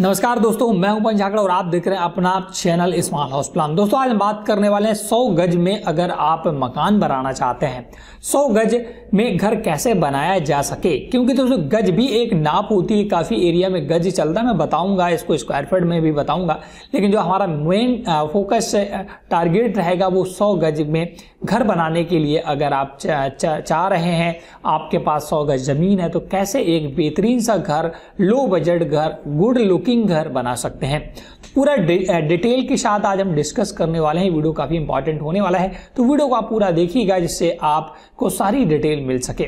नमस्कार दोस्तों मैं हूं झाकड़ा और आप देख रहे हैं अपना चैनल स्मॉल हाउस प्लान दोस्तों आज हम बात करने वाले हैं 100 गज में अगर आप मकान बनाना चाहते हैं 100 गज में घर कैसे बनाया जा सके क्योंकि दोस्तों गज भी एक नाप होती है काफ़ी एरिया में गज चलता है मैं बताऊंगा इसको स्क्वायर फीट में भी बताऊंगा लेकिन जो हमारा मेन फोकस टारगेट रहेगा वो सौ गज में घर बनाने के लिए अगर आप चाह चा, चा रहे हैं आपके पास सौ गज ज़मीन है तो कैसे एक बेहतरीन सा घर लो बजट घर गुड लुक कुकिंग घर बना सकते हैं पूरा डिटेल के साथ आज हम डिस्कस करने वाले हैं वीडियो काफ़ी इंपॉर्टेंट होने वाला है तो वीडियो को आप पूरा देखिएगा जिससे आपको सारी डिटेल मिल सके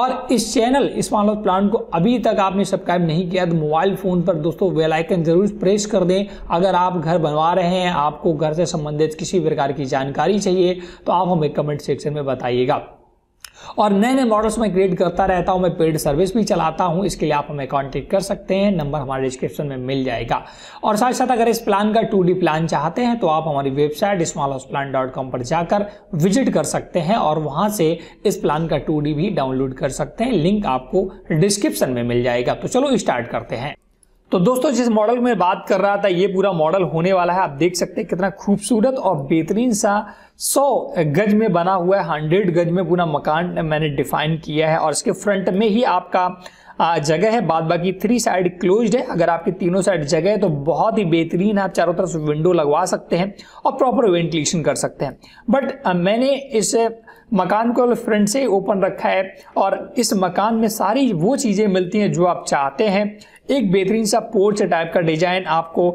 और इस चैनल स्मॉल हाउस प्लान को अभी तक आपने सब्सक्राइब नहीं किया तो मोबाइल फ़ोन पर दोस्तों वेल आइकन जरूर प्रेस कर दें अगर आप घर बनवा रहे हैं आपको घर से संबंधित किसी प्रकार की जानकारी चाहिए तो आप हमें कमेंट सेक्शन में बताइएगा और नए नए मॉडल्स में क्रिएट करता रहता हूं मैं पेड सर्विस भी चलाता हूं इसके लिए आप हमें कांटेक्ट कर सकते हैं नंबर हमारे डिस्क्रिप्शन में मिल जाएगा और साथ साथ अगर इस प्लान का टू प्लान चाहते हैं तो आप हमारी website small house plan dot com पर जाकर विजिट कर सकते हैं और वहां से इस प्लान का टू भी डाउनलोड कर सकते हैं लिंक आपको डिस्क्रिप्शन में मिल जाएगा तो चलो स्टार्ट करते हैं तो दोस्तों जिस मॉडल में बात कर रहा था ये पूरा मॉडल होने वाला है आप देख सकते हैं कितना खूबसूरत और बेहतरीन सा 100 गज में बना हुआ है 100 गज में पूरा मकान मैंने डिफाइन किया है और इसके फ्रंट में ही आपका जगह है बाद बाकी थ्री साइड क्लोज्ड है अगर आपकी तीनों साइड जगह है तो बहुत ही बेहतरीन आप चारों तरफ विंडो लगवा सकते हैं और प्रॉपर वेंटिलेशन कर सकते हैं बट मैंने इस मकान को फ्रंट से ओपन रखा है और इस मकान में सारी वो चीज़ें मिलती हैं जो आप चाहते हैं एक बेहतरीन सा पोर्च टाइप का डिजाइन आपको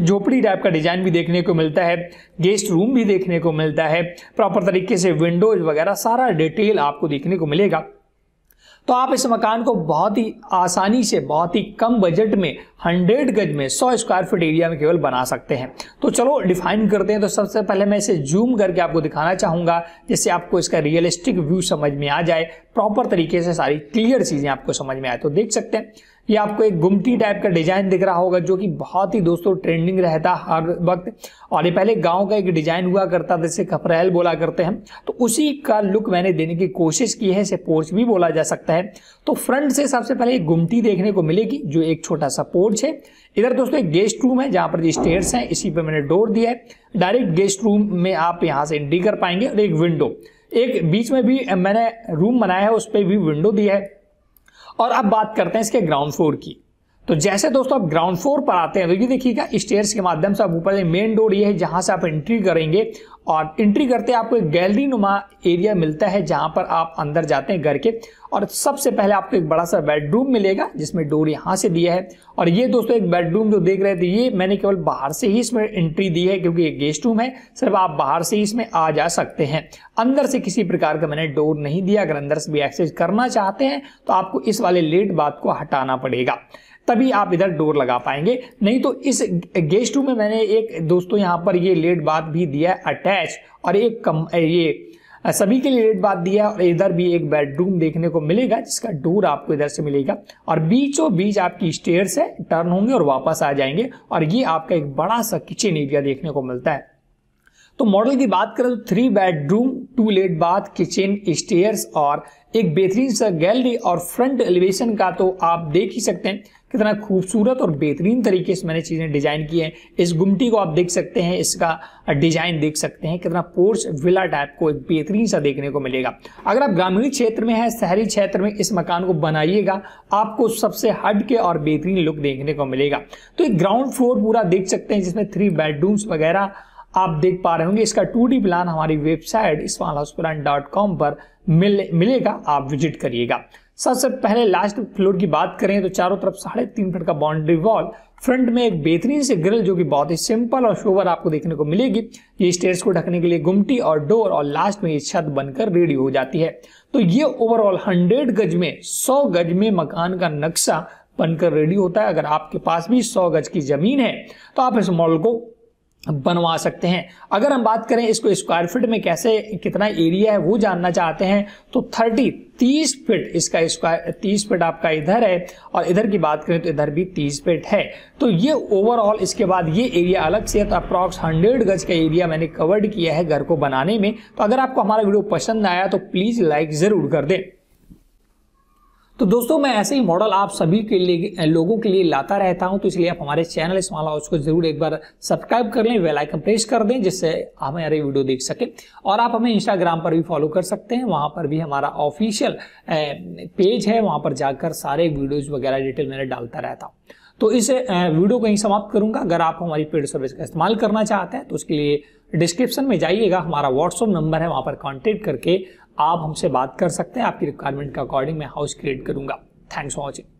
झोपड़ी टाइप का डिजाइन भी देखने को मिलता है गेस्ट रूम भी देखने को मिलता है प्रॉपर तरीके से विंडोज वगैरह सारा डिटेल आपको देखने को मिलेगा तो आप इस मकान को बहुत ही आसानी से बहुत ही कम बजट में 100 गज में 100 स्क्वायर फीट एरिया में केवल बना सकते हैं तो चलो डिफाइन करते हैं तो सबसे पहले मैं इसे जूम करके आपको दिखाना चाहूंगा जिससे आपको इसका रियलिस्टिक व्यू समझ में आ जाए प्रॉपर तरीके से सारी क्लियर चीजें आपको समझ में आए तो देख सकते हैं ये आपको एक गुमटी टाइप का डिजाइन दिख रहा होगा जो कि बहुत ही दोस्तों ट्रेंडिंग रहता हर वक्त और ये पहले गांव का एक डिजाइन हुआ करता था जिसे बोला करते हैं तो उसी का लुक मैंने देने की कोशिश की है इसे पोर्च भी बोला जा सकता है तो फ्रंट से सबसे पहले एक गुमटी देखने को मिलेगी जो एक छोटा सा पोर्च है इधर दोस्तों एक गेस्ट रूम है जहां पर स्टेयर्स है इसी पर मैंने डोर दिया है डायरेक्ट गेस्ट रूम में आप यहाँ से एंट्री कर पाएंगे और एक विंडो एक बीच में भी मैंने रूम बनाया है उस पर भी विंडो दिया है और अब बात करते हैं इसके ग्राउंड फ्लोर की तो जैसे दोस्तों आप ग्राउंड फ्लोर पर आते हैं तो ये देखिएगा स्टेयर्स के माध्यम से आप ऊपर मेन डोर ये है जहां से आप एंट्री करेंगे और एंट्री करते आपको एक गैलरी नुमा एरिया मिलता है जहां पर आप अंदर जाते हैं घर के और सबसे पहले आपको एक बड़ा सा बेडरूम मिलेगा जिसमें डोर यहां से दिया है और ये दोस्तों एक बेडरूम जो देख रहे थे ये मैंने केवल बाहर से ही इसमें एंट्री दी है क्योंकि ये गेस्ट रूम है सिर्फ आप बाहर से ही इसमें आ जा सकते हैं अंदर से किसी प्रकार का मैंने डोर नहीं दिया अगर अंदर से भी एक्सेस करना चाहते हैं तो आपको इस वाले लेट बात को हटाना पड़ेगा तभी आप इधर डोर लगा पाएंगे नहीं तो इस गेस्ट रूम में मैंने एक दोस्तों यहाँ पर ये लेट बात भी दिया है अटैच और एक कम ये सभी के लिए रेट बात दिया है और इधर भी एक बेडरूम देखने को मिलेगा जिसका डोर आपको इधर से मिलेगा और बीचों बीच आपकी स्टेयर से टर्न होंगे और वापस आ जाएंगे और ये आपका एक बड़ा सा किचन एरिया देखने को मिलता है तो मॉडल की बात करें तो three bedroom toilet bath kitchen stairs और एक बेहतरीन सा गैलरी और फ्रंट एलिवेशन का तो आप देख ही सकते हैं कितना खूबसूरत और बेहतरीन तरीके से मैंने चीज़ें डिज़ाइन की हैं इस गुमटी को आप देख सकते हैं इसका डिज़ाइन देख सकते हैं कितना पोर्च विला टाइप को एक बेहतरीन सा देखने को मिलेगा अगर आप ग्रामीण क्षेत्र में हैं शहरी क्षेत्र में इस मकान को बनाइएगा आपको सबसे हट के और बेहतरीन लुक देखने को मिलेगा तो एक ग्राउंड फ्लोर पूरा देख सकते हैं जिसमें थ्री बेडरूम्स वगैरह आप देख पा रहे होंगे इसका टू प्लान हमारी वेबसाइट इस्माल पर मिल मिलेगा आप विजिट करिएगा सबसे पहले लास्ट फ्लोर की बात करें तो चारों तरफ साढ़े तीन फीट का बाउंड्री वॉल फ्रंट में एक बेहतरीन से ग्रिल जो कि बहुत ही सिंपल और शोवर आपको देखने को मिलेगी ये स्टेयर्स को ढकने के लिए गुमटी और डोर और लास्ट में ये छत बनकर रेडी हो जाती है तो ये ओवरऑल 100 गज में 100 गज में मकान का नक्शा बनकर रेडी होता है अगर आपके पास भी 100 गज की जमीन है तो आप इस मॉडल को बनवा सकते हैं अगर हम बात करें इसको स्क्वायर फिट में कैसे कितना एरिया है वो जानना चाहते हैं तो थर्टी तीस फिट इसका स्क्वायर तीस फिट आपका इधर है और इधर की बात करें तो इधर भी तीस फिट है तो ये ओवरऑल इसके बाद ये एरिया अलग से है तो अप्रॉक्स हंड्रेड गज का एरिया मैंने कवर्ड किया है घर को बनाने में तो अगर आपको हमारा वीडियो पसंद आया तो प्लीज़ लाइक ज़रूर कर दें तो दोस्तों मैं ऐसे ही मॉडल आप सभी के लिए लोगों के लिए लाता रहता हूं तो इसलिए आप हमारे चैनल स्मॉल हाउस को जरूर एक बार सब्सक्राइब कर लें वेल आइकन प्रेस कर दें जिससे आप हमारे वीडियो देख सकें और आप हमें इंस्टाग्राम पर भी फॉलो कर सकते हैं वहां पर भी हमारा ऑफिशियल पेज है वहां पर जाकर सारे वीडियोज वगैरह डिटेल मैंने डालता रहता हूँ तो इस वीडियो को ही समाप्त करूंगा अगर आप हमारी पेड सर्विस का इस्तेमाल करना चाहते हैं तो उसके लिए डिस्क्रिप्शन में जाइएगा हमारा व्हाट्सअप नंबर है वहां पर कॉन्टेक्ट करके आप हमसे बात कर सकते हैं आपकी रिक्वायरमेंट के अकॉर्डिंग मैं हाउस क्रिएट करूँगा थैंक्स फॉर वॉचिंग